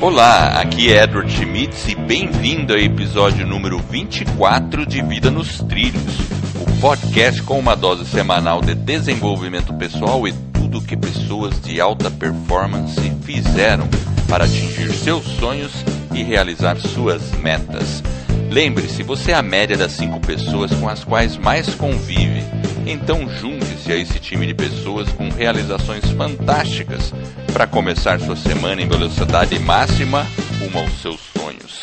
Olá, aqui é Edward Schmitz e bem-vindo ao episódio número 24 de Vida nos Trilhos, o podcast com uma dose semanal de desenvolvimento pessoal e tudo o que pessoas de alta performance fizeram para atingir seus sonhos e realizar suas metas. Lembre-se, você é a média das cinco pessoas com as quais mais convive então junte-se a esse time de pessoas com realizações fantásticas para começar sua semana em velocidade máxima rumo aos seus sonhos.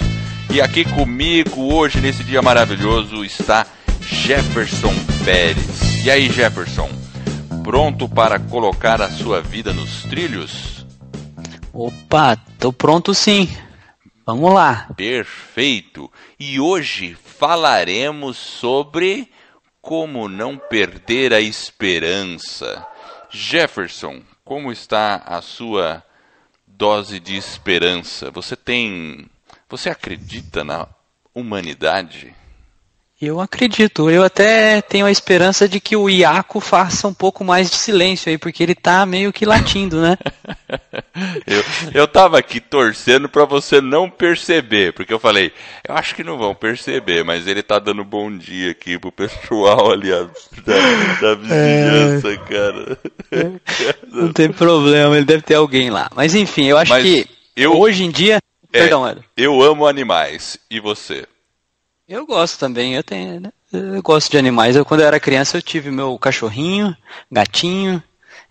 E aqui comigo hoje, nesse dia maravilhoso, está Jefferson Pérez. E aí, Jefferson, pronto para colocar a sua vida nos trilhos? Opa, tô pronto sim. Vamos lá. Perfeito. E hoje falaremos sobre como não perder a esperança? Jefferson, como está a sua dose de esperança? Você tem. Você acredita na humanidade? Eu acredito. Eu até tenho a esperança de que o Iaco faça um pouco mais de silêncio aí, porque ele está meio que latindo, né? Eu, eu tava aqui torcendo para você não perceber, porque eu falei, eu acho que não vão perceber, mas ele tá dando bom dia aqui pro pessoal ali da, da é. vizinhança, é... cara. Não tem problema, ele deve ter alguém lá. Mas enfim, eu acho mas que eu, hoje em dia. É, Perdão, Eu amo animais. E você? Eu gosto também, eu tenho. Né? Eu gosto de animais. Eu, quando eu era criança, eu tive meu cachorrinho, gatinho,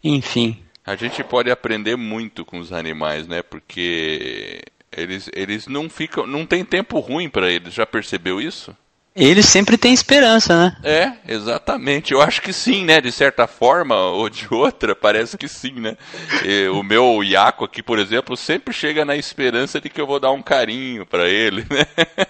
enfim. A gente pode aprender muito com os animais, né? Porque eles, eles não ficam, não tem tempo ruim para eles. Já percebeu isso? Ele sempre tem esperança, né? É, exatamente. Eu acho que sim, né? De certa forma ou de outra, parece que sim, né? E, o meu Iaco aqui, por exemplo, sempre chega na esperança de que eu vou dar um carinho para ele, né?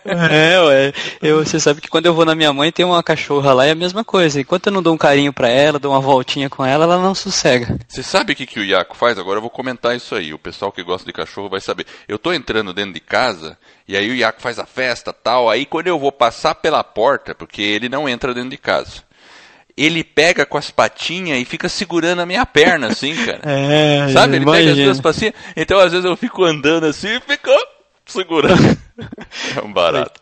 É, ué. Eu, você sabe que quando eu vou na minha mãe, tem uma cachorra lá, é a mesma coisa. Enquanto eu não dou um carinho para ela, dou uma voltinha com ela, ela não sossega. Você sabe o que, que o Iaco faz? Agora eu vou comentar isso aí. O pessoal que gosta de cachorro vai saber. Eu tô entrando dentro de casa e aí o Iaco faz a festa tal. Aí quando eu vou passar pela porta, porque ele não entra dentro de casa, ele pega com as patinhas e fica segurando a minha perna, assim, cara. é, Sabe? Ele imagina. pega as duas patinhas. Então às vezes eu fico andando assim e fico segurando. é um barato.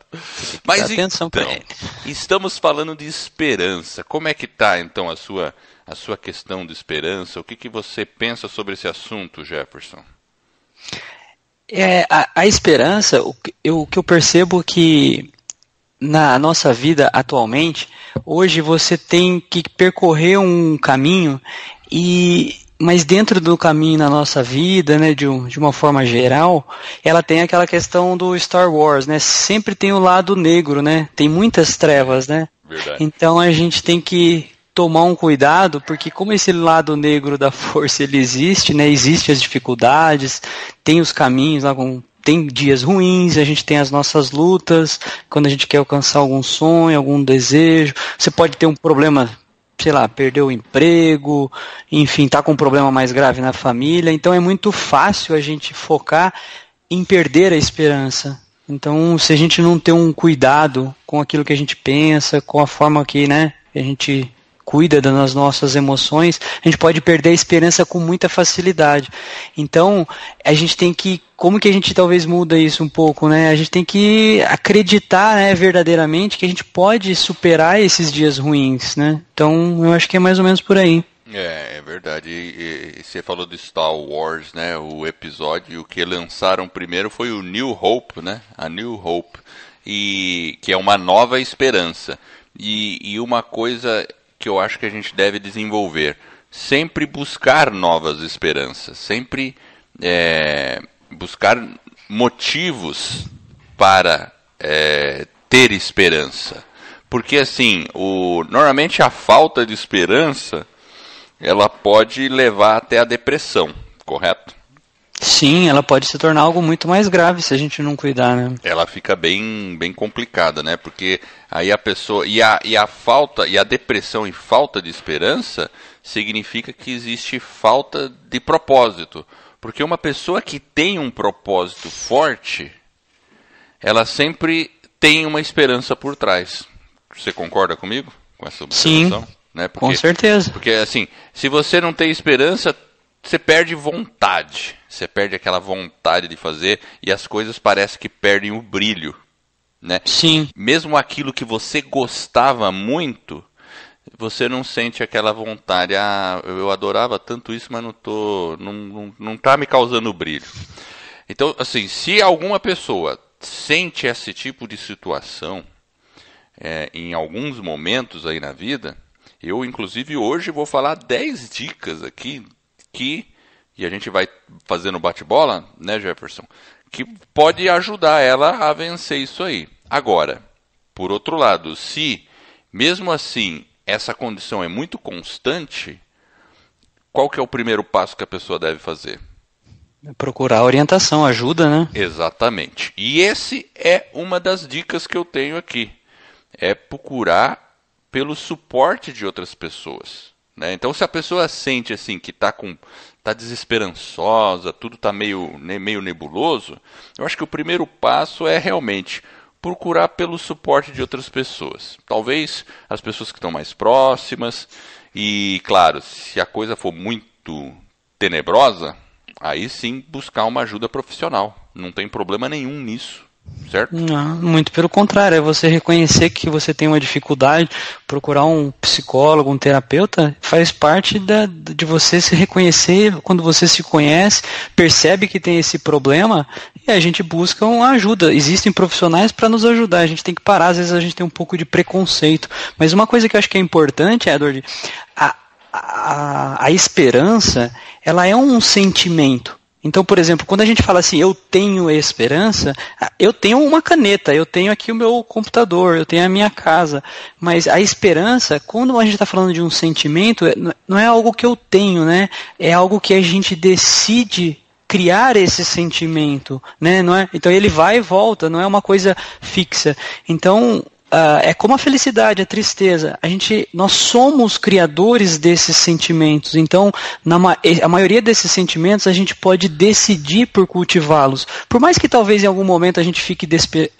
Mas atenção então, pra ele. estamos falando de esperança. Como é que tá então a sua a sua questão de esperança? O que, que você pensa sobre esse assunto, Jefferson? É, a, a esperança, o que, eu, o que eu percebo é que na nossa vida atualmente, hoje você tem que percorrer um caminho e mas dentro do caminho na nossa vida, né, de, um, de, uma forma geral, ela tem aquela questão do Star Wars, né? Sempre tem o lado negro, né? Tem muitas trevas, né? Verdade. Então a gente tem que tomar um cuidado, porque como esse lado negro da força ele existe, né? Existem as dificuldades, tem os caminhos lá com tem dias ruins, a gente tem as nossas lutas, quando a gente quer alcançar algum sonho, algum desejo, você pode ter um problema sei lá, perdeu o emprego, enfim, tá com um problema mais grave na família. Então é muito fácil a gente focar em perder a esperança. Então, se a gente não tem um cuidado com aquilo que a gente pensa, com a forma que, né, a gente cuida das nossas emoções, a gente pode perder a esperança com muita facilidade. Então, a gente tem que como que a gente talvez muda isso um pouco, né? A gente tem que acreditar, né, verdadeiramente que a gente pode superar esses dias ruins, né? Então, eu acho que é mais ou menos por aí. É, é verdade. E, e, você falou do Star Wars, né? O episódio o que lançaram primeiro foi o New Hope, né? A New Hope e que é uma nova esperança. E, e uma coisa que eu acho que a gente deve desenvolver. Sempre buscar novas esperanças, sempre é, buscar motivos para é, ter esperança. Porque assim, o, normalmente a falta de esperança ela pode levar até a depressão, correto? Sim, ela pode se tornar algo muito mais grave se a gente não cuidar, né? Ela fica bem, bem complicada, né? Porque aí a pessoa. E a, e a falta, e a depressão e falta de esperança significa que existe falta de propósito. Porque uma pessoa que tem um propósito forte, ela sempre tem uma esperança por trás. Você concorda comigo com essa observação? Sim, né? porque, com certeza. Porque assim, se você não tem esperança, você perde vontade. Você perde aquela vontade de fazer e as coisas parecem que perdem o brilho, né? Sim. Mesmo aquilo que você gostava muito, você não sente aquela vontade. Ah, eu adorava tanto isso, mas não tô, não, não, não tá me causando brilho. Então, assim, se alguma pessoa sente esse tipo de situação é, em alguns momentos aí na vida, eu, inclusive, hoje vou falar 10 dicas aqui que, e a gente vai fazendo bate-bola, né, Jefferson, que pode ajudar ela a vencer isso aí. Agora, por outro lado, se mesmo assim essa condição é muito constante, qual que é o primeiro passo que a pessoa deve fazer? Procurar orientação, ajuda, né? Exatamente. E esse é uma das dicas que eu tenho aqui. É procurar pelo suporte de outras pessoas. Né? Então, se a pessoa sente assim que está com tá desesperançosa, tudo está meio, meio nebuloso, eu acho que o primeiro passo é realmente procurar pelo suporte de outras pessoas. Talvez as pessoas que estão mais próximas. E, claro, se a coisa for muito tenebrosa, aí sim buscar uma ajuda profissional. Não tem problema nenhum nisso certo? Não, muito pelo contrário, é você reconhecer que você tem uma dificuldade, procurar um psicólogo, um terapeuta, faz parte da, de você se reconhecer quando você se conhece, percebe que tem esse problema e a gente busca uma ajuda. Existem profissionais para nos ajudar, a gente tem que parar, às vezes a gente tem um pouco de preconceito. Mas uma coisa que eu acho que é importante, Edward, a, a, a esperança, ela é um sentimento então, por exemplo, quando a gente fala assim, eu tenho esperança, ah, eu tenho uma caneta, eu tenho aqui o meu computador, eu tenho a minha casa. Mas a esperança, quando a gente está falando de um sentimento, é, é, não é algo que eu tenho, né? É algo que a gente decide criar esse sentimento, né? Não é? Então ele vai e volta, não é uma coisa fixa. Então uh, é como a felicidade, a tristeza. A gente, nós somos criadores desses sentimentos. Então, na ma a maioria desses sentimentos a gente pode decidir por cultivá-los. Por mais que talvez em algum momento a gente fique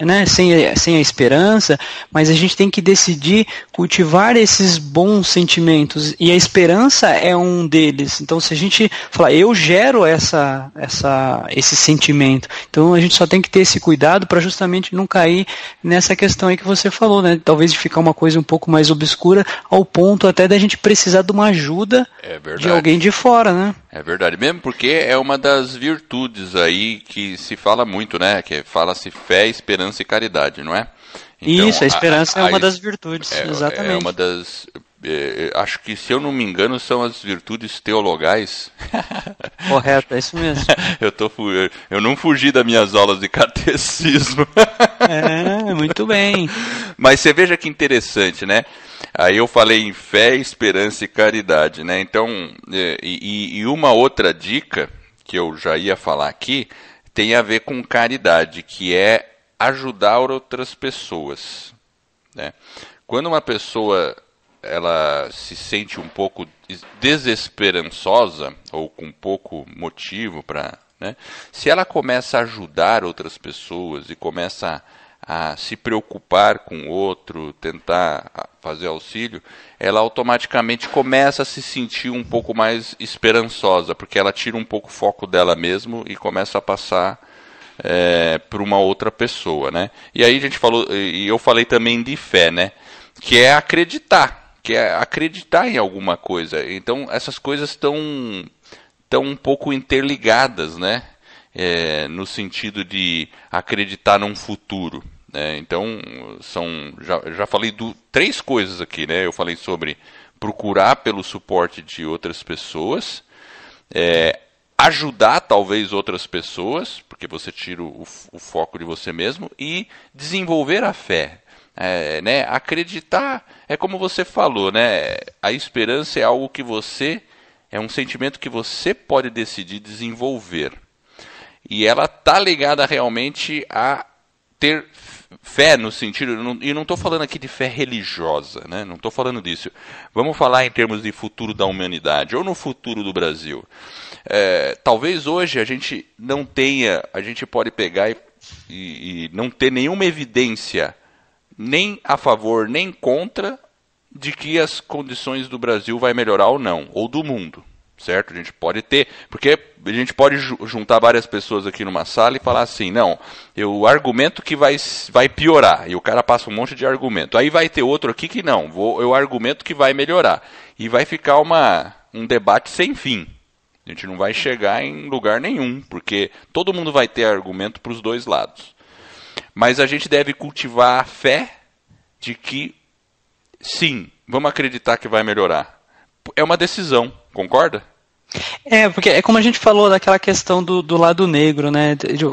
né, sem, sem a esperança, mas a gente tem que decidir cultivar esses bons sentimentos. E a esperança é um deles. Então, se a gente falar, eu gero essa, essa, esse sentimento. Então, a gente só tem que ter esse cuidado para justamente não cair nessa questão aí que você falou falou, né? Talvez de ficar uma coisa um pouco mais obscura, ao ponto até da gente precisar de uma ajuda é de alguém de fora, né? É verdade, mesmo porque é uma das virtudes aí que se fala muito, né? Que fala-se fé, esperança e caridade, não é? Então, Isso, a esperança é a, a, é uma das virtudes, é, é exatamente. É uma das é, é, acho que, se eu não me engano, são as virtudes teologais. Correto, é isso mesmo. eu, tô, eu não fugi das minhas aulas de catecismo. é, muito bem. Mas você veja que interessante, né? Aí eu falei em fé, esperança e caridade, né? Então, é, e, e uma outra dica que eu já ia falar aqui tem a ver com caridade, que é ajudar outras pessoas. Né? Quando uma pessoa ela se sente um pouco desesperançosa ou com pouco motivo para, né? Se ela começa a ajudar outras pessoas e começa a, a se preocupar com o outro, tentar fazer auxílio, ela automaticamente começa a se sentir um pouco mais esperançosa, porque ela tira um pouco o foco dela mesmo e começa a passar é, para uma outra pessoa, né? E aí a gente falou, e eu falei também de fé, né? Que é acreditar que é acreditar em alguma coisa. Então essas coisas estão tão um pouco interligadas, né? É, no sentido de acreditar num futuro. Né? Então são já, já falei do, três coisas aqui, né? Eu falei sobre procurar pelo suporte de outras pessoas, é, ajudar talvez outras pessoas, porque você tira o, o foco de você mesmo, e desenvolver a fé, é, né? Acreditar é como você falou, né? A esperança é algo que você é um sentimento que você pode decidir desenvolver. E ela tá ligada realmente a ter fé no sentido, e não estou falando aqui de fé religiosa, né? não estou falando disso. Vamos falar em termos de futuro da humanidade ou no futuro do Brasil. É, talvez hoje a gente não tenha, a gente pode pegar e, e, e não ter nenhuma evidência nem a favor nem contra de que as condições do Brasil vai melhorar ou não, ou do mundo, certo? A gente pode ter, porque a gente pode juntar várias pessoas aqui numa sala e falar assim, não, eu argumento que vai, vai piorar, e o cara passa um monte de argumento. Aí vai ter outro aqui que não, vou, eu é argumento que vai melhorar. E vai ficar uma, um debate sem fim. A gente não vai chegar em lugar nenhum, porque todo mundo vai ter argumento para os dois lados. Mas a gente deve cultivar a fé de que, sim, vamos acreditar que vai melhorar. É uma decisão, concorda? É, porque é como a gente falou daquela questão do, do lado negro, né? De,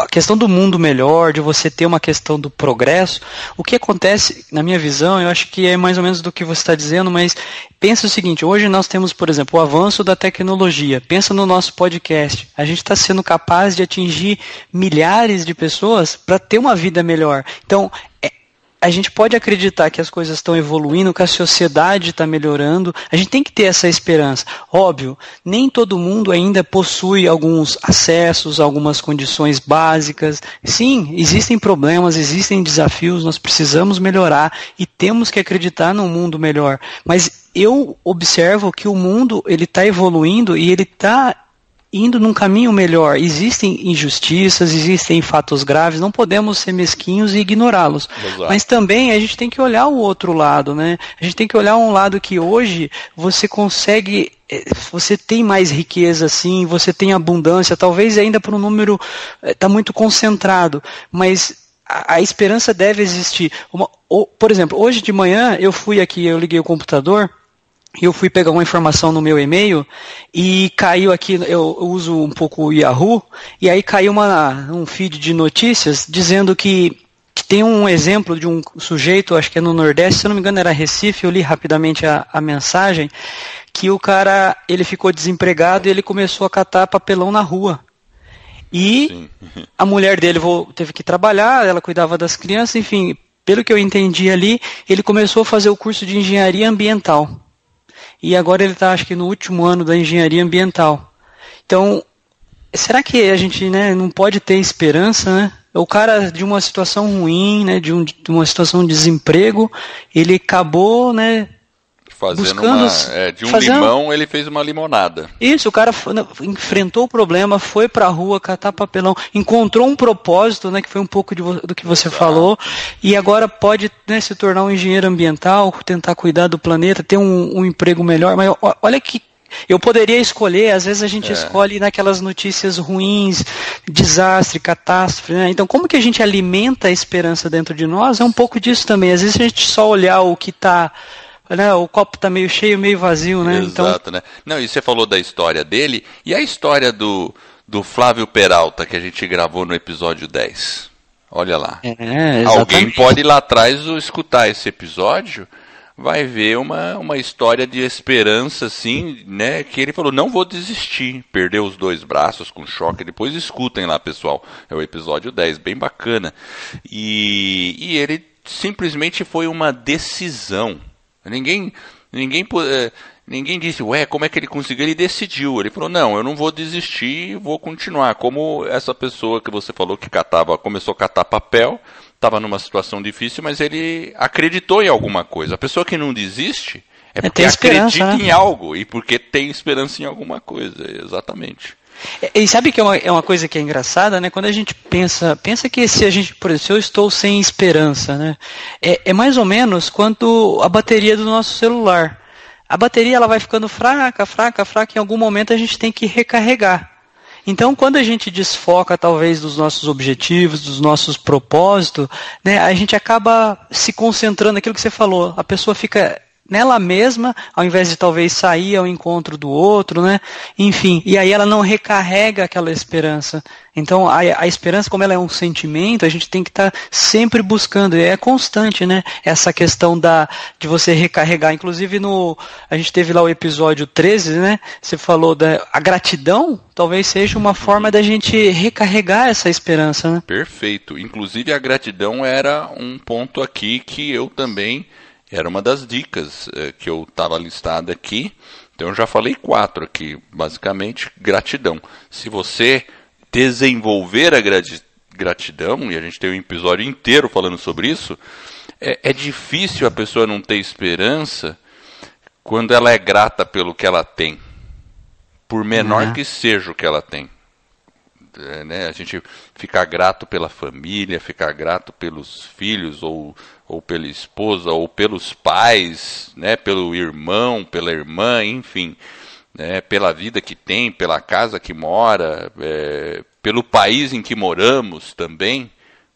a questão do mundo melhor, de você ter uma questão do progresso, o que acontece, na minha visão, eu acho que é mais ou menos do que você está dizendo, mas pensa o seguinte: hoje nós temos, por exemplo, o avanço da tecnologia. Pensa no nosso podcast. A gente está sendo capaz de atingir milhares de pessoas para ter uma vida melhor. Então, é, a gente pode acreditar que as coisas estão evoluindo, que a sociedade está melhorando. A gente tem que ter essa esperança. Óbvio, nem todo mundo ainda possui alguns acessos, algumas condições básicas. Sim, existem problemas, existem desafios, nós precisamos melhorar e temos que acreditar num mundo melhor. Mas eu observo que o mundo ele está evoluindo e ele está indo num caminho melhor. Existem injustiças, existem fatos graves, não podemos ser mesquinhos e ignorá-los. Mas também a gente tem que olhar o outro lado, né? A gente tem que olhar um lado que hoje você consegue eh, você tem mais riqueza sim, você tem abundância, talvez ainda por um número está eh, muito concentrado, mas a, a esperança deve existir. Uma, ou, por exemplo, hoje de manhã eu fui aqui, eu liguei o computador, eu fui pegar uma informação no meu e-mail e caiu aqui, eu uso um pouco o Yahoo, e aí caiu uma, um feed de notícias dizendo que, tem um exemplo de um sujeito, acho que é no Nordeste, se eu não me engano era Recife, eu li rapidamente a, a mensagem, que o cara, ele ficou desempregado e ele começou a catar papelão na rua. E Sim. a mulher dele teve que trabalhar, ela cuidava das crianças, enfim, pelo que eu entendi ali, ele começou a fazer o curso de engenharia ambiental e agora ele está, acho que, no último ano da engenharia ambiental. Então, será que a gente né, não pode ter esperança, né? O cara de uma situação ruim, né, de, um, de uma situação de desemprego, ele acabou né, fazendo uma, é, de um fazendo... limão ele fez uma limonada. Isso, o cara enfrentou o problema, foi para a rua catar papelão, encontrou um propósito, né, que foi um pouco de, do que você Exato. falou, e agora pode né, se tornar um engenheiro ambiental, tentar cuidar do planeta, ter um, um emprego melhor. Mas olha que eu poderia escolher, às vezes a gente é. escolhe naquelas né, notícias ruins, desastre, catástrofe, né? Então, como que a gente alimenta a esperança dentro de nós? É um pouco disso também. Às vezes a gente só olhar o que está né, o copo está meio cheio, meio vazio, né? Então Exato, então... né? Não, e você falou da história dele, e a história do, do Flávio Peralta que a gente gravou no episódio 10? Olha lá. É, Alguém pode ir lá atrás escutar esse episódio, vai ver uma, uma história de esperança, assim, né? Que ele falou, não vou desistir. Perdeu os dois braços com choque. Depois escutem lá, pessoal. É o episódio 10, bem bacana. E, e ele simplesmente foi uma decisão. Ninguém, ninguém, eh, ninguém disse, ué, como é que ele conseguiu? Ele decidiu. Ele falou, não, eu não vou desistir, vou continuar. Como essa pessoa que você falou que catava, começou a catar papel, estava numa situação difícil, mas ele acreditou em alguma coisa. A pessoa que não desiste é, é porque acredita né? em algo e porque tem esperança em alguma coisa, exatamente. E, sabe que é uma, é uma coisa que é engraçada, né? Quando a gente pensa, pensa que se a gente, por exemplo, se eu estou sem esperança, né? É, é mais ou menos quanto a bateria do nosso celular. A bateria ela vai ficando fraca, fraca, fraca. Em algum momento a gente tem que recarregar. Então, quando a gente desfoca, talvez, dos nossos objetivos, dos nossos propósitos, né, a gente acaba se concentrando naquilo que você falou. A pessoa fica nela mesma, ao invés de talvez sair ao encontro do outro, né? Enfim, e aí ela não recarrega aquela esperança. Então, a, a esperança, como ela é um sentimento, a gente tem que estar tá sempre buscando, e é constante, né? Essa questão da, de você recarregar. Inclusive, no, a gente teve lá o episódio 13, né? Você falou da a gratidão, talvez seja uma forma da gente recarregar essa esperança, né? Perfeito. Inclusive, a gratidão era um ponto aqui que eu também era uma das dicas é, que eu estava listada aqui. Então eu já falei quatro aqui, basicamente gratidão. Se você desenvolver a gratidão, e a gente tem um episódio inteiro falando sobre isso, é, é difícil a pessoa não ter esperança quando ela é grata pelo que ela tem, por menor uhum. que seja o que ela tem. É, né? a gente ficar grato pela família, ficar grato pelos filhos ou ou pela esposa, ou pelos pais, né, pelo irmão, pela irmã, enfim, né, pela vida que tem, pela casa que mora, é, pelo país em que moramos também,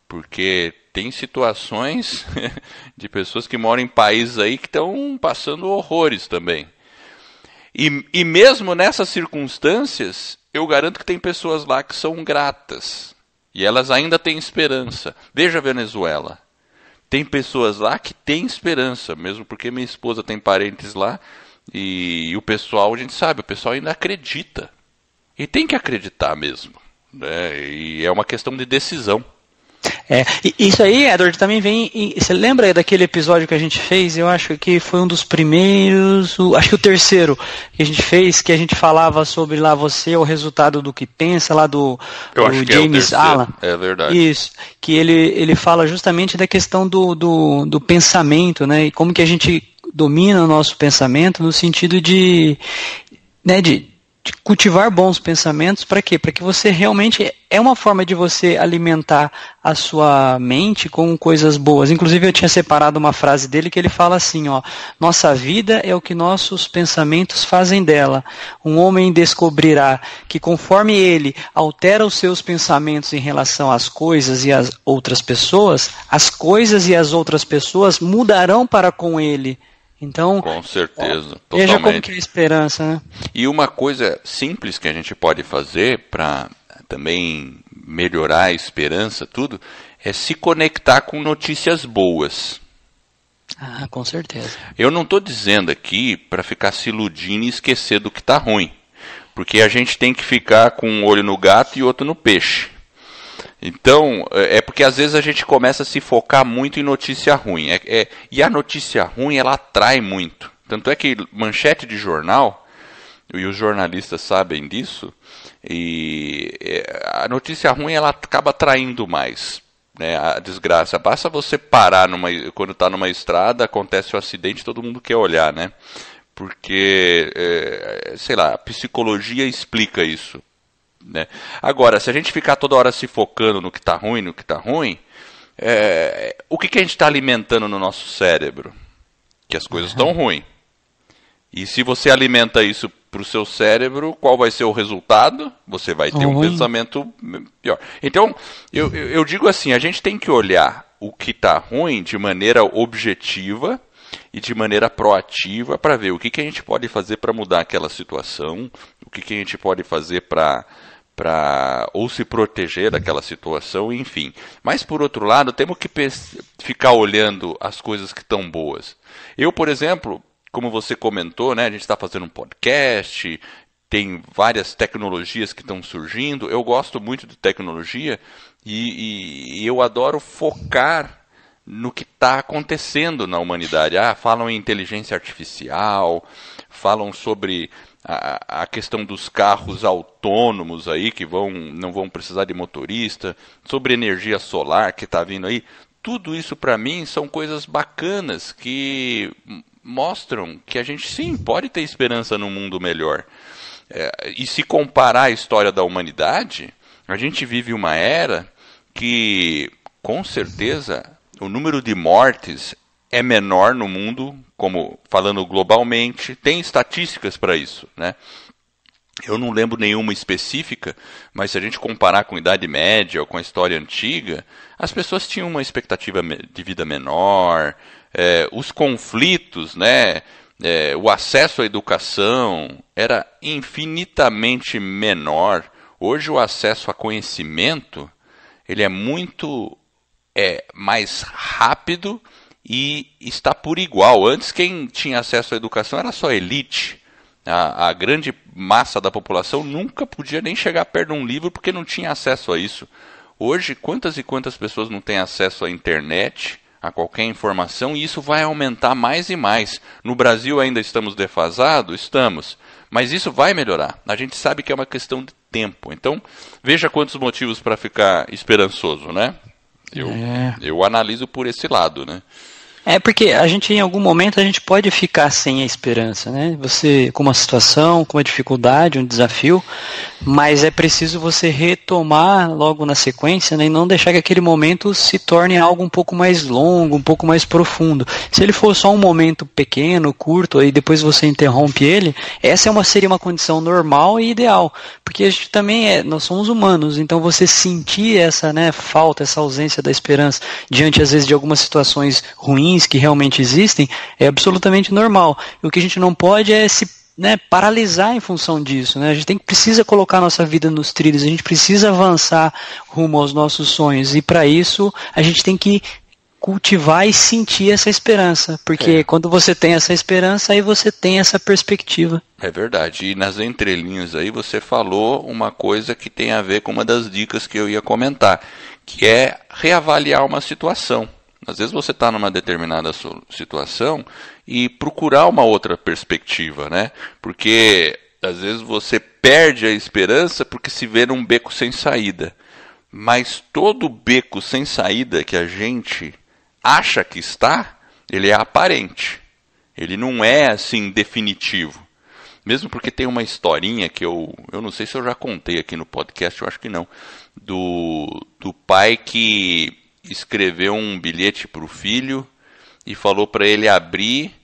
porque tem situações de pessoas que moram em países aí que estão passando horrores também. E, e mesmo nessas circunstâncias, eu garanto que tem pessoas lá que são gratas. E elas ainda têm esperança. Veja a Venezuela tem pessoas lá que têm esperança, mesmo porque minha esposa tem parentes lá e, e o pessoal, a gente sabe, o pessoal ainda acredita. E tem que acreditar mesmo. Né? E é uma questão de decisão. É, isso aí, Edward, também vem. você lembra daquele episódio que a gente fez? Eu acho que foi um dos primeiros, o, acho que o terceiro que a gente fez, que a gente falava sobre lá você, o resultado do que pensa, lá do, do é James é Allen. É verdade. Isso. Que ele, ele fala justamente da questão do, do, do pensamento, né? E como que a gente domina o nosso pensamento no sentido de. Né, de, cultivar bons pensamentos para quê? Para que você realmente é uma forma de você alimentar a sua mente com coisas boas. Inclusive eu tinha separado uma frase dele que ele fala assim, ó: "Nossa vida é o que nossos pensamentos fazem dela. Um homem descobrirá que conforme ele altera os seus pensamentos em relação às coisas e às outras pessoas, as coisas e as outras pessoas mudarão para com ele." Então, com certeza, ó, veja como que é a esperança, né? E uma coisa simples que a gente pode fazer para também melhorar a esperança, tudo, é se conectar com notícias boas. Ah, com certeza. Eu não estou dizendo aqui para ficar se iludindo e esquecer do que está ruim. Porque a gente tem que ficar com um olho no gato e outro no peixe. Então, é, é porque às vezes a gente começa a se focar muito em notícia ruim. É, é, e a notícia ruim, ela atrai muito. Tanto é que manchete de jornal, e os jornalistas sabem disso, e é, a notícia ruim, ela acaba atraindo mais. Né, a desgraça. Basta você parar numa, quando está numa estrada, acontece um acidente, todo mundo quer olhar, né? Porque, é, sei lá, a psicologia explica isso. Né? Agora, se a gente ficar toda hora se focando no que está ruim, no que está ruim, é, o que, que a gente está alimentando no nosso cérebro? Que as coisas estão ruins. E se você alimenta isso para o seu cérebro, qual vai ser o resultado? Você vai ter um pensamento pior. Então, eu, eu digo assim: a gente tem que olhar o que está ruim de maneira objetiva e de maneira proativa para ver o que, que a gente pode fazer para mudar aquela situação, o que, que a gente pode fazer para para ou se proteger daquela situação, enfim. Mas por outro lado, temos que ficar olhando as coisas que estão boas. Eu, por exemplo, como você comentou, né, a gente está fazendo um podcast, tem várias tecnologias que estão surgindo. Eu gosto muito de tecnologia e, e, e eu adoro focar no que está acontecendo na humanidade. Ah, falam em inteligência artificial, falam sobre a, a questão dos carros autônomos aí que vão não vão precisar de motorista, sobre energia solar que está vindo aí, tudo isso para mim são coisas bacanas que mostram que a gente sim pode ter esperança num mundo melhor. É, e se comparar a história da humanidade, a gente vive uma era que, com certeza, o número de mortes é menor no mundo, como falando globalmente, tem estatísticas para isso, né? Eu não lembro nenhuma específica, mas se a gente comparar com a Idade Média ou com a história antiga, as pessoas tinham uma expectativa de vida menor, é, os conflitos, né, é, o acesso à educação era infinitamente menor. Hoje o acesso a conhecimento ele é muito é, mais rápido e está por igual. Antes, quem tinha acesso à educação era só elite. A, a, grande massa da população nunca podia nem chegar perto de um livro porque não tinha acesso a isso. Hoje, quantas e quantas pessoas não têm acesso à internet, a qualquer informação, e isso vai aumentar mais e mais. No Brasil ainda estamos defasados? Estamos. Mas isso vai melhorar. A gente sabe que é uma questão de tempo. Então, veja quantos motivos para ficar esperançoso, né? Eu, é. eu analiso por esse lado, né? É porque a gente, em algum momento, a gente pode ficar sem a esperança, né? Você, com uma situação, com uma dificuldade, um desafio, mas é preciso você retomar logo na sequência né, e não deixar que aquele momento se torne algo um pouco mais longo, um pouco mais profundo. Se ele for só um momento pequeno, curto, e depois você interrompe ele, essa é uma, seria uma condição normal e ideal, porque a gente também é, nós somos humanos, então você sentir essa né, falta, essa ausência da esperança diante às vezes de algumas situações ruins que realmente existem é absolutamente normal. E o que a gente não pode é se né, paralisar em função disso. Né? A gente tem, precisa colocar nossa vida nos trilhos, a gente precisa avançar rumo aos nossos sonhos. E para isso, a gente tem que cultivar e sentir essa esperança, porque é. quando você tem essa esperança, aí você tem essa perspectiva. É verdade. E nas entrelinhas aí você falou uma coisa que tem a ver com uma das dicas que eu ia comentar, que é reavaliar uma situação. Às vezes você está numa determinada situação e procurar uma outra perspectiva, né? Porque às vezes você perde a esperança porque se vê num beco sem saída. Mas todo beco sem saída que a gente acha que está, ele é aparente. Ele não é assim definitivo. Mesmo porque tem uma historinha que eu, eu não sei se eu já contei aqui no podcast, eu acho que não, do, do pai que escreveu um bilhete para o filho e falou para ele abrir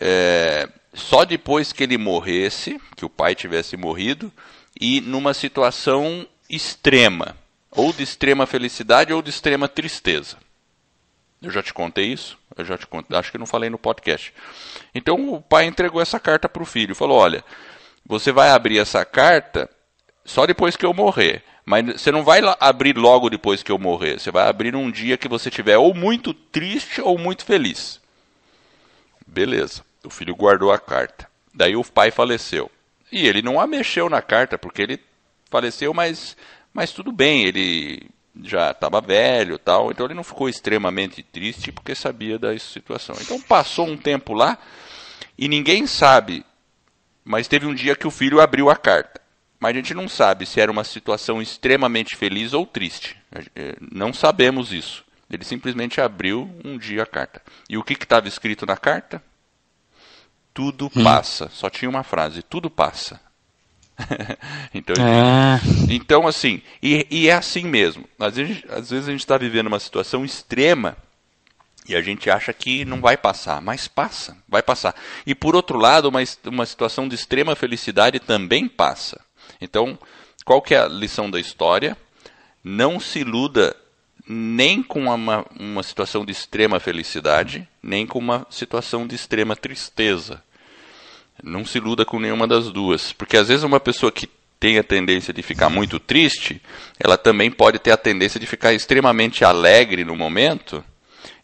é, só depois que ele morresse, que o pai tivesse morrido, e numa situação extrema, ou de extrema felicidade ou de extrema tristeza. Eu já te contei isso? Eu já te contei, acho que não falei no podcast. Então o pai entregou essa carta para o filho, falou: olha, você vai abrir essa carta só depois que eu morrer. Mas você não vai abrir logo depois que eu morrer. Você vai abrir um dia que você tiver ou muito triste ou muito feliz. Beleza. O filho guardou a carta. Daí o pai faleceu. E ele não a mexeu na carta, porque ele faleceu, mas, mas tudo bem. Ele já estava velho tal. Então ele não ficou extremamente triste porque sabia da situação. Então passou um tempo lá e ninguém sabe. Mas teve um dia que o filho abriu a carta. Mas a gente não sabe se era uma situação extremamente feliz ou triste. Eh, não sabemos isso. Ele simplesmente abriu um dia a carta. E o que estava escrito na carta? Tudo hum. passa. Só tinha uma frase: tudo passa. então, ah. então, assim, e, e, é assim mesmo. Às vezes, às vezes a gente está vivendo uma situação extrema e a gente acha que não vai passar, mas passa, vai passar. E por outro lado, uma, uma situação de extrema felicidade também passa. Então, qual que é a lição da história? Não se iluda nem com uma, uma situação de extrema felicidade, nem com uma situação de extrema tristeza. Não se iluda com nenhuma das duas. Porque às vezes uma pessoa que tem a tendência de ficar muito triste, ela também pode ter a tendência de ficar extremamente alegre no momento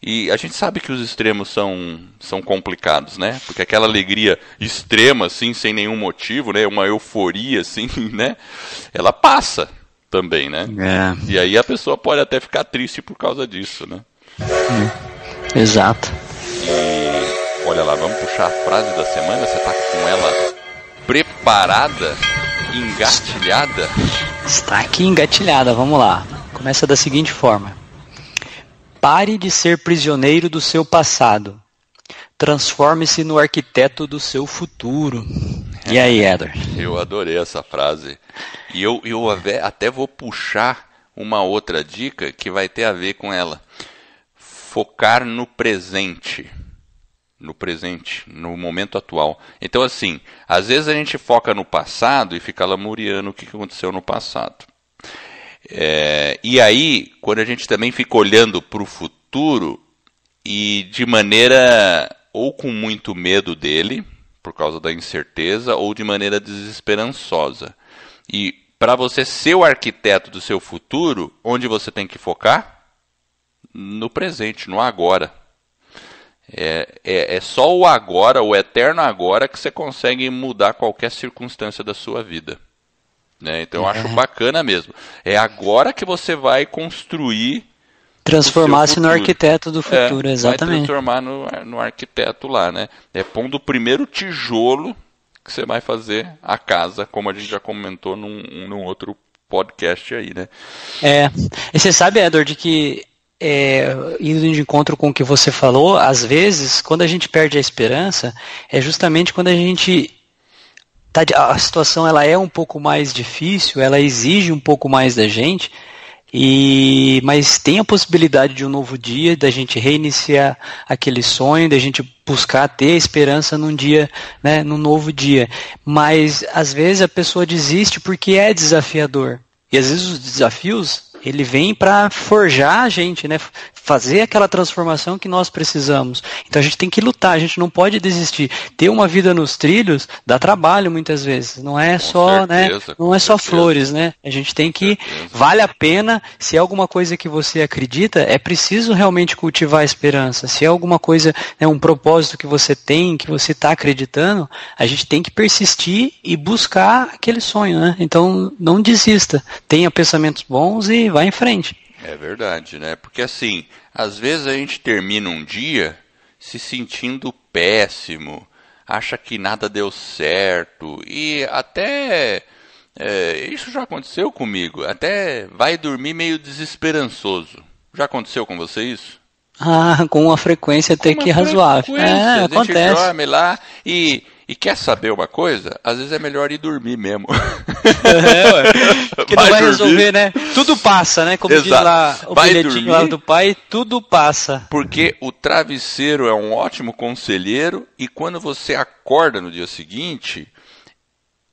e a gente sabe que os extremos são, são complicados, né? Porque aquela alegria extrema, assim, sem nenhum motivo, né? Uma euforia, assim, né? Ela passa também, né? É. E aí a pessoa pode até ficar triste por causa disso, né? É. Exato. E olha lá, vamos puxar a frase da semana. Você tá com ela preparada, engatilhada? Está aqui engatilhada, vamos lá. Começa da seguinte forma. Pare de ser prisioneiro do seu passado. Transforme-se no arquiteto do seu futuro. E aí, Eder? Eu adorei essa frase. E eu, eu até vou puxar uma outra dica que vai ter a ver com ela. Focar no presente. No presente, no momento atual. Então, assim, às vezes a gente foca no passado e fica lamuriando o que aconteceu no passado. É, e aí, quando a gente também fica olhando para o futuro e de maneira ou com muito medo dele, por causa da incerteza, ou de maneira desesperançosa. E para você ser o arquiteto do seu futuro, onde você tem que focar? No presente, no agora. É, é, é só o agora, o eterno agora, que você consegue mudar qualquer circunstância da sua vida. Né? Então eu uhum. acho bacana mesmo. É agora que você vai construir. Transformar-se no arquiteto do é, futuro, é, exatamente. transformar no, no arquiteto lá, né? É pondo o primeiro tijolo que você vai fazer a casa, como a gente já comentou num, num outro podcast aí, né? É. E você sabe, Edward, que é, indo de encontro com o que você falou, às vezes, quando a gente perde a esperança, é justamente quando a gente tá, a situação ela é um pouco mais difícil, ela exige um pouco mais da gente, e mas tem a possibilidade de um novo dia, da gente reiniciar aquele sonho, da gente buscar ter esperança num dia, né, num novo dia. Mas às vezes a pessoa desiste porque é desafiador. E às vezes os desafios ele vem para forjar a gente, né? fazer aquela transformação que nós precisamos. Então a gente tem que lutar, a gente não pode desistir. Ter uma vida nos trilhos dá trabalho muitas vezes, não é com só, né, certeza, né, não é só flores, né? A gente tem que vale a pena, se é alguma coisa que você acredita, é preciso realmente cultivar a esperança. Se é alguma coisa, né, um propósito que você tem, que você está acreditando, a gente tem que persistir e buscar aquele sonho, né? Então não desista, tenha pensamentos bons e vá em frente. É verdade, né? Porque assim, às vezes a gente termina um dia se sentindo péssimo, acha que nada deu certo e até é, isso já aconteceu comigo. Até vai dormir meio desesperançoso. Já aconteceu com você isso? Ah, com uma frequência até que razoável. É, acontece. A gente acontece. dorme lá e e quer saber uma coisa? Às vezes é melhor ir dormir mesmo. É, ué. Porque vai não vai dormir. resolver, né? Tudo passa, né? Como Exato. diz lá o vai bilhetinho lá do pai, tudo passa. Porque o travesseiro é um ótimo conselheiro e quando você acorda no dia seguinte,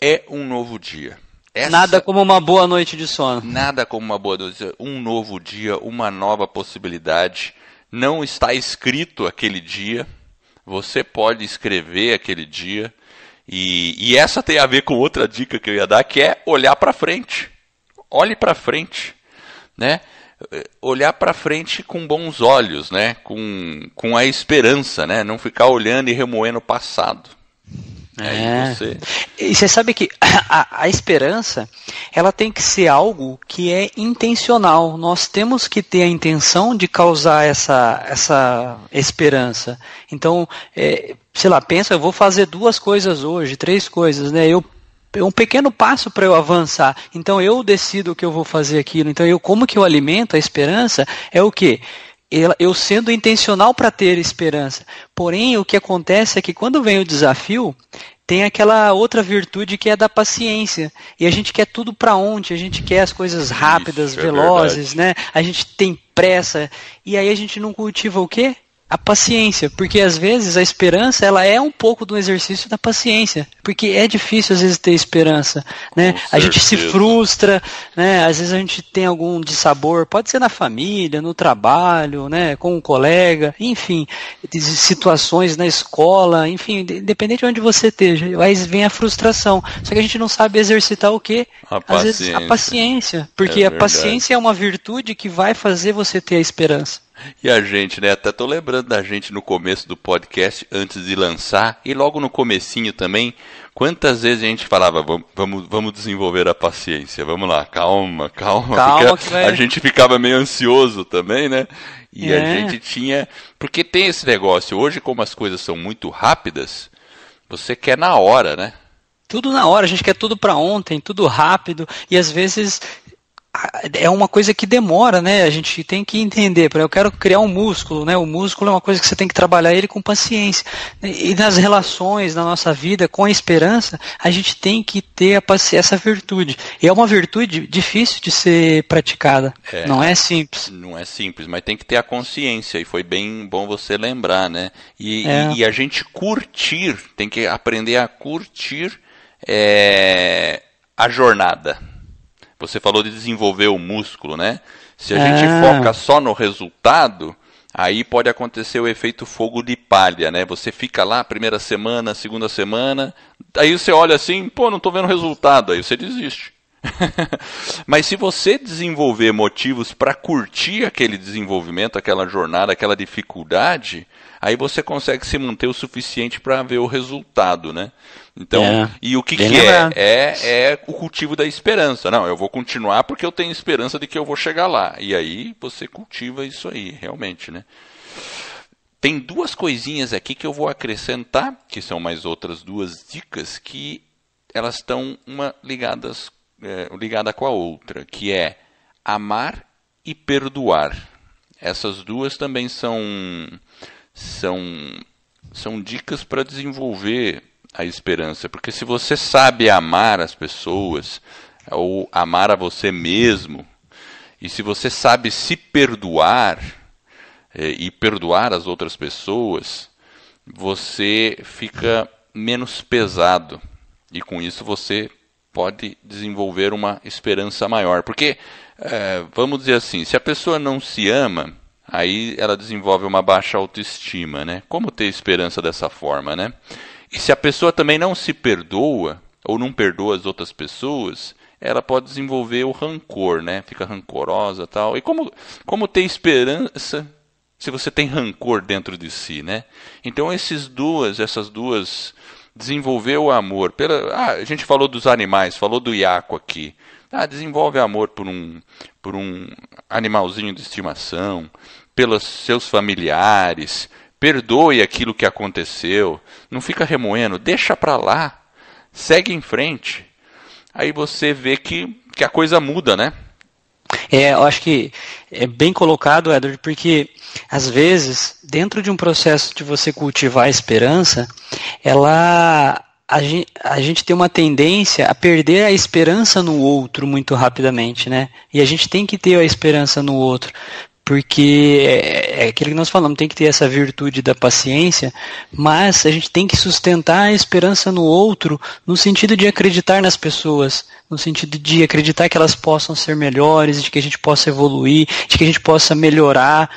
é um novo dia. Essa... Nada como uma boa noite de sono. Nada como uma boa noite. Um novo dia, uma nova possibilidade. Não está escrito aquele dia, você pode escrever aquele dia. E, e essa tem a ver com outra dica que eu ia dar, que é olhar para frente. Olhe para frente, né? olhar para frente com bons olhos, né? Com, com a esperança, né? Não ficar olhando e remoendo o passado. É. Você... E você sabe que a, a, esperança ela tem que ser algo que é intencional. Nós temos que ter a intenção de causar essa, essa esperança. Então, é, sei lá, pensa, eu vou fazer duas coisas hoje, três coisas, né? Eu é um pequeno passo para eu avançar. Então eu decido o que eu vou fazer aquilo. Então eu como que eu alimento a esperança é o que eu sendo intencional para ter esperança. Porém, o que acontece é que quando vem o desafio, tem aquela outra virtude que é da paciência. E a gente quer tudo para ontem, a gente quer as coisas rápidas, Isso é velozes, é né? A gente tem pressa. E aí a gente não cultiva o quê? a paciência, porque às vezes a esperança ela é um pouco do exercício da paciência, porque é difícil às vezes ter esperança, né? Com a certeza. gente se frustra, né? Às vezes a gente tem algum dissabor, pode ser na família, no trabalho, né? Com um colega, enfim, situações na escola, enfim, independente de onde você esteja, aí vem a frustração. Só que a gente não sabe exercitar o quê? A paciência. Vezes, a paciência, porque é a paciência é uma virtude que vai fazer você ter a esperança. E a gente, né? Até tô lembrando da gente no começo do podcast, antes de lançar, e logo no comecinho também, quantas vezes a gente falava, vamos, vamos, vamos desenvolver a paciência, vamos lá, calma, calma. calma porque a, gente ficava meio ansioso também, né? E é. a gente tinha. Porque tem esse negócio, hoje, como as coisas são muito rápidas, você quer na hora, né? Tudo na hora, a gente quer tudo para ontem, tudo rápido, e às vezes é uma coisa que demora, né? A gente tem que entender. Eu quero criar um músculo, né? O músculo é uma coisa que você tem que trabalhar ele com paciência. E nas relações, na nossa vida, com a esperança, a gente tem que ter essa virtude. E é uma virtude difícil de ser praticada. É, não é simples. Não é simples, mas tem que ter a consciência. E foi bem bom você lembrar, né? E, é. e, e a gente curtir, tem que aprender a curtir é, a jornada você falou de desenvolver o músculo, né? Se a ah. gente foca só no resultado, aí pode acontecer o efeito fogo de palha, né? Você fica lá primeira semana, segunda semana, aí você olha assim, pô, não estou vendo resultado, aí você desiste. Mas se você desenvolver motivos para curtir aquele desenvolvimento, aquela jornada, aquela dificuldade, aí você consegue se manter o suficiente para ver o resultado, né? Então, é, e o que, que é? é? é? o cultivo da esperança. Não, eu vou continuar porque eu tenho esperança de que eu vou chegar lá. E aí você cultiva isso aí, realmente, né? Tem duas coisinhas aqui que eu vou acrescentar, que são mais outras duas dicas que elas estão uma ligadas eh, ligada com a outra, que é amar e perdoar. Essas duas também são são são dicas para desenvolver a esperança, porque se você sabe amar as pessoas ou amar a você mesmo, e se você sabe se perdoar eh, e perdoar as outras pessoas, você fica menos pesado e com isso você pode desenvolver uma esperança maior. Porque, é, vamos dizer assim, se a pessoa não se ama, aí ela desenvolve uma baixa autoestima, né? Como ter esperança dessa forma, né? E se a pessoa também não se perdoa, ou não perdoa as outras pessoas, ela pode desenvolver o rancor, né? Fica rancorosa tal. E como, como ter esperança se você tem rancor dentro de si, né? Então esses duas, essas duas desenvolveu amor. Pela, ah, a gente falou dos animais, falou do iaco aqui. Ah, desenvolve amor por um, por um animalzinho de estimação, pelos seus familiares. Perdoe aquilo que aconteceu. Não fica remoendo, deixa para lá. Segue em frente. Aí você vê que, que a coisa muda, né? É, eu acho que é bem colocado, Edward, porque às vezes, dentro de um processo de você cultivar a esperança, ela a gente, a gente, tem uma tendência a perder a esperança no outro muito rapidamente, né? E a gente tem que ter a esperança no outro, porque é, é, aquilo que nós falamos, tem que ter essa virtude da paciência, mas a gente tem que sustentar a esperança no outro, no sentido de acreditar nas pessoas, no sentido de acreditar que elas possam ser melhores, de que a gente possa evoluir, de que a gente possa melhorar.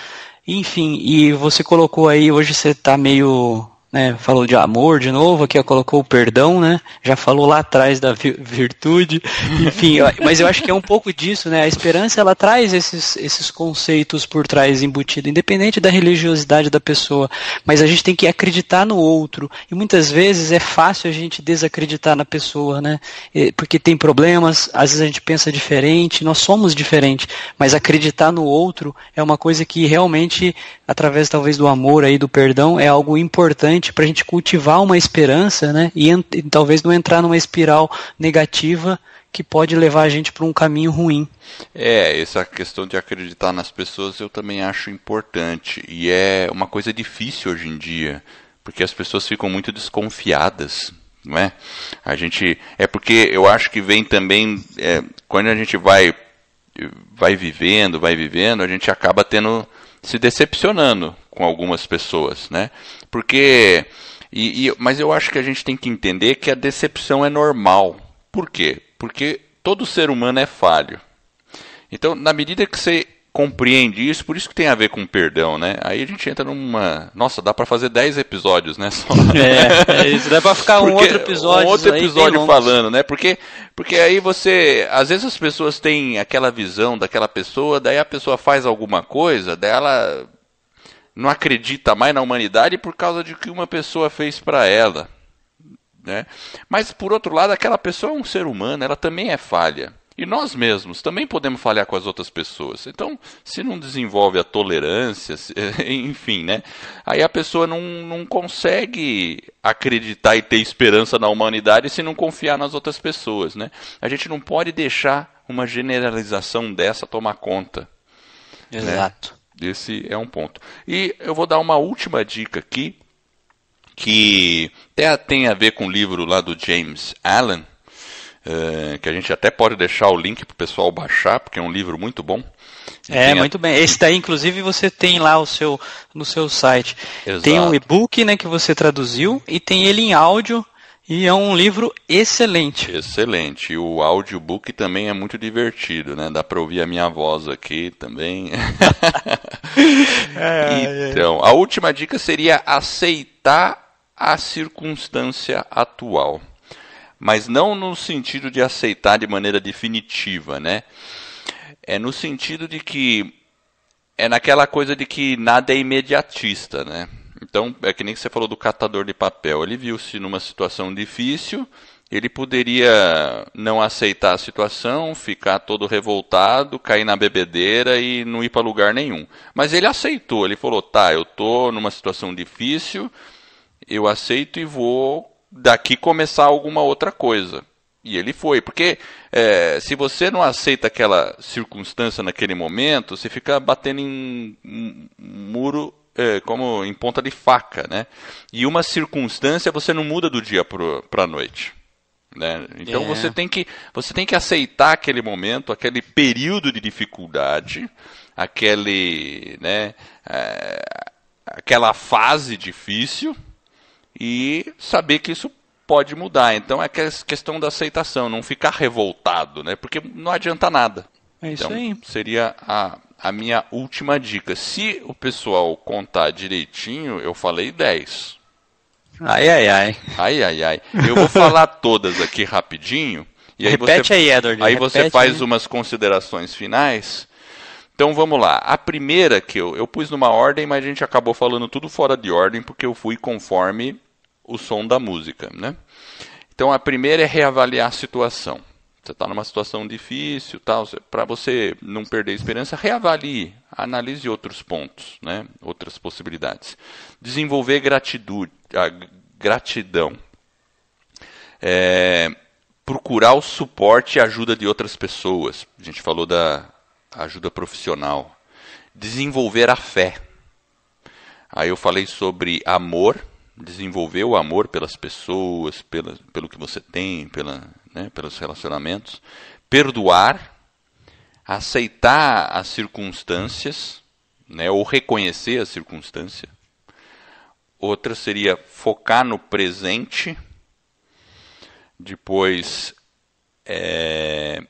Enfim, e você colocou aí, hoje você está meio né, falou de amor de novo, aqui colocou o perdão, né? Já falou lá atrás da virtude, enfim, mas eu acho que é um pouco disso, né? A esperança ela traz esses, esses conceitos por trás embutido, independente da religiosidade da pessoa, mas a gente tem que acreditar no outro e muitas vezes é fácil a gente desacreditar na pessoa, né? Porque tem problemas, às vezes a gente pensa diferente, nós somos diferentes, mas acreditar no outro é uma coisa que realmente através talvez do amor aí do perdão é algo importante gente, para a gente cultivar uma esperança, né? E, e talvez não entrar numa espiral negativa que pode levar a gente para um caminho ruim. É, essa questão de acreditar nas pessoas eu também acho importante e é uma coisa difícil hoje em dia, porque as pessoas ficam muito desconfiadas, não é? A gente é porque eu acho que vem também é, quando a gente vai vai vivendo, vai vivendo, a gente acaba tendo se decepcionando com algumas pessoas, né? Porque. E, e, mas eu acho que a gente tem que entender que a decepção é normal. Por quê? Porque todo ser humano é falho. Então, na medida que você compreende isso, por isso que tem a ver com perdão, né? Aí a gente entra numa. Nossa, dá para fazer 10 episódios, né? Só... É, é isso, dá pra ficar um outro episódio. Um outro episódio falando, né? Porque, porque aí você. Às vezes as pessoas têm aquela visão daquela pessoa, daí a pessoa faz alguma coisa, daí ela não acredita mais na humanidade por causa de que uma pessoa fez para ela. Né? Mas, por outro lado, aquela pessoa é um ser humano, ela também é falha. E nós mesmos também podemos falhar com as outras pessoas. Então, se não desenvolve a tolerância, se, enfim, né? Aí a pessoa não, não consegue acreditar e ter esperança na humanidade se não confiar nas outras pessoas, né? A gente não pode deixar uma generalização dessa tomar conta. Né? Exato. Né? Esse é um ponto. E eu vou dar uma última dica aqui, que até tem a ver com o livro lá do James Allen, é, que a gente até pode deixar o link para o pessoal baixar, porque é um livro muito bom. É, muito bem. Esse daí, inclusive, você tem lá o seu, no seu site. Exato. Tem um e-book né, que você traduziu e tem ele em áudio e é um livro excelente. Excelente. E o audiobook também é muito divertido, né? Dá para ouvir a minha voz aqui também. É, é, é, então, a última dica seria aceitar a circunstância atual. Mas não no sentido de aceitar de maneira definitiva, né? É no sentido de que é naquela coisa de que nada é imediatista, né? Então, é que nem você falou do catador de papel. Ele viu-se numa situação difícil, ele poderia não aceitar a situação, ficar todo revoltado, cair na bebedeira e não ir para lugar nenhum. Mas ele aceitou, ele falou: tá, eu tô numa situação difícil, eu aceito e vou daqui começar alguma outra coisa. E ele foi, porque é, se você não aceita aquela circunstância naquele momento, você fica batendo em muro é, como em ponta de faca, né? E uma circunstância você não muda do dia para a noite. Né? Então é. você, tem que, você tem que aceitar aquele momento, aquele período de dificuldade, aquele, né, é, aquela fase difícil e saber que isso pode mudar. Então é, é questão da aceitação, não ficar revoltado, né? porque não adianta nada. É então, Seria a, a minha última dica. Se o pessoal contar direitinho, eu falei 10. Ai, ai, ai. Ai, ai, ai. Eu vou falar todas aqui rapidinho. E aí repete você, aí, Edward. Aí repete, você faz umas considerações finais. Então vamos lá. A primeira que eu, eu pus numa ordem, mas a gente acabou falando tudo fora de ordem, porque eu fui conforme o som da música. Né? Então a primeira é reavaliar a situação você está numa situação difícil, tal, para você não perder a esperança, reavalie, analise outros pontos, né? outras possibilidades. Desenvolver gratitude, gratidão. É, procurar o suporte e ajuda de outras pessoas. A gente falou da ajuda profissional. Desenvolver a fé. Aí eu falei sobre amor, desenvolver o amor pelas pessoas, pela, pelo que você tem, pela né, pelos relacionamentos, perdoar, aceitar as circunstâncias, né, ou reconhecer a circunstância. Outra seria focar no presente. Depois, é,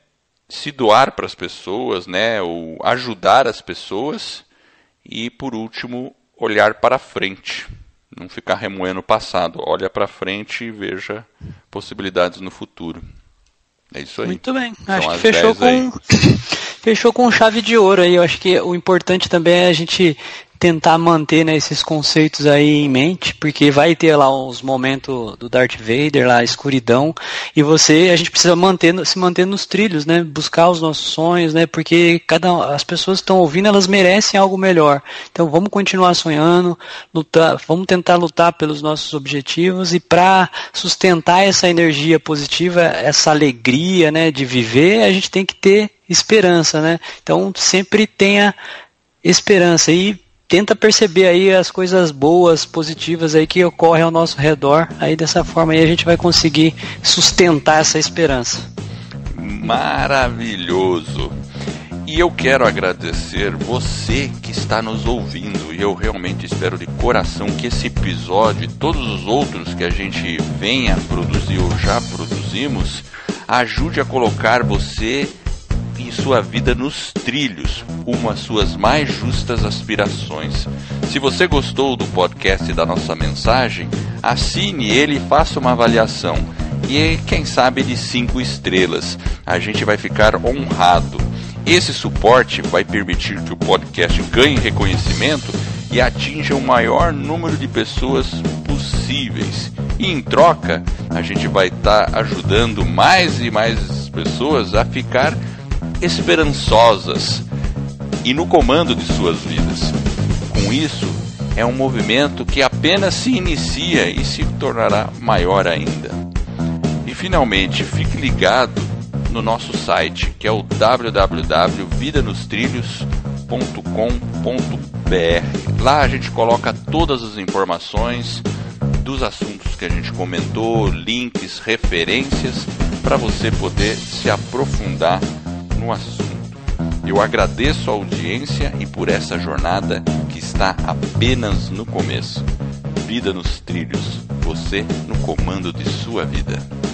se doar para as pessoas, né, ou ajudar as pessoas. E, por último, olhar para frente. Não ficar remoendo o passado. Olha para frente e veja possibilidades no futuro. É isso aí. Muito bem. São acho que fechou com fechou com chave de ouro aí. Eu acho que o importante também é a gente tentar manter né, esses conceitos aí em mente, porque vai ter lá uns momentos do Darth Vader, lá a escuridão, e você, a gente precisa manter, se manter nos trilhos, né? Buscar os nossos sonhos, né? Porque cada as pessoas que estão ouvindo, elas merecem algo melhor. Então vamos continuar sonhando, lutar, vamos tentar lutar pelos nossos objetivos e para sustentar essa energia positiva, essa alegria, né, de viver, a gente tem que ter esperança, né? Então sempre tenha esperança e tenta perceber aí as coisas boas, positivas aí que ocorrem ao nosso redor. Aí dessa forma aí a gente vai conseguir sustentar essa esperança. Maravilhoso. E eu quero agradecer você que está nos ouvindo. E eu realmente espero de coração que esse episódio e todos os outros que a gente venha produzir ou já produzimos ajude a colocar você em sua vida nos trilhos, Uma às suas mais justas aspirações. Se você gostou do podcast e da nossa mensagem, assine ele e faça uma avaliação. E quem sabe de cinco estrelas. A gente vai ficar honrado. Esse suporte vai permitir que o podcast ganhe reconhecimento e atinja o maior número de pessoas possíveis. E em troca, a gente vai estar tá ajudando mais e mais pessoas a ficar esperançosas e no comando de suas vidas. Com isso, é um movimento que apenas se inicia e se tornará maior ainda. E finalmente, fique ligado no nosso site, que é o www.vidanostrilhos.com.br. Lá a gente coloca todas as informações dos assuntos que a gente comentou, links, referências para você poder se aprofundar no assunto. Eu agradeço a audiência e por essa jornada que está apenas no começo. Vida nos trilhos, você no comando de sua vida.